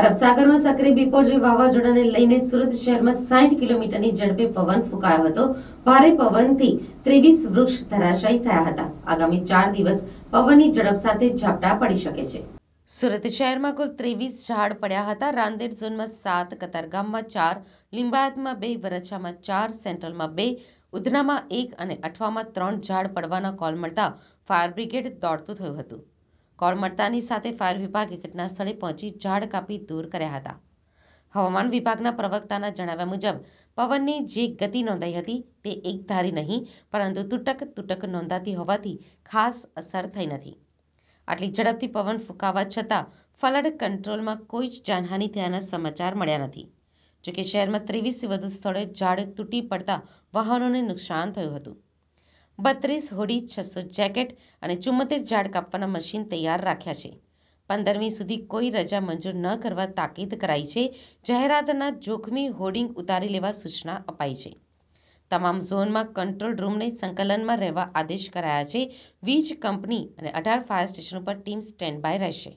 અરબ સાગરમાં સક્રિય બિપોર જે વાવાઝોડાને લઈને સુરત શહેરમાં સાઠ કિલોમીટરની ઝડપે પવન ફૂંકાયો હતો ભારે પવનથી ત્રેવીસ વૃક્ષ ધરાશાયી થયા હતા આગામી ચાર દિવસ પવનની ઝડપ સાથે ઝાપટા પડી શકે છે સુરત શહેરમાં કુલ ત્રેવીસ ઝાડ પડ્યા હતા રાંદેર ઝોનમાં સાત કતારગામમાં ચાર લિંબાયતમાં બે વરછામાં ચાર સેન્ટ્રલમાં બે ઉધનામાં એક અને અઠવામાં ત્રણ ઝાડ પડવાના કોલ મળતા ફાયર બ્રિગેડ દોડતું થયું હતું કોળ સાથે ફાયર વિભાગે ઘટનાસ્થળે પહોંચી ઝાડ કાપી દૂર કર્યા હતા હવામાન વિભાગના પ્રવક્તાના જણાવ્યા મુજબ પવનની જે ગતિ નોંધાઈ હતી તે એકધારી નહીં પરંતુ તૂટક તૂટક નોંધાતી હોવાથી ખાસ અસર થઈ નથી આટલી ઝડપથી પવન ફૂંકાવા છતાં ફલડ કંટ્રોલમાં કોઈ જ જાનહાનિ થયાના સમાચાર મળ્યા નથી જોકે શહેરમાં ત્રેવીસ વધુ સ્થળે ઝાડ તૂટી પડતા વાહનોને નુકસાન થયું હતું બત્રીસ હોડી છસો જેકેટ અને ચુમ્મોતેર ઝાડ કાપવાના મશીન તૈયાર રાખ્યા છે પંદરમી સુધી કોઈ રજા મંજૂર ન કરવા તાકીદ કરાઈ છે જાહેરાતના જોખમી હોર્ડિંગ ઉતારી લેવા સૂચના અપાઈ છે તમામ ઝોનમાં કંટ્રોલ રૂમને સંકલનમાં રહેવા આદેશ કરાયા છે વીજ કંપની અને અઢાર ફાયર સ્ટેશન પર ટીમ સ્ટેન્ડ બાય રહેશે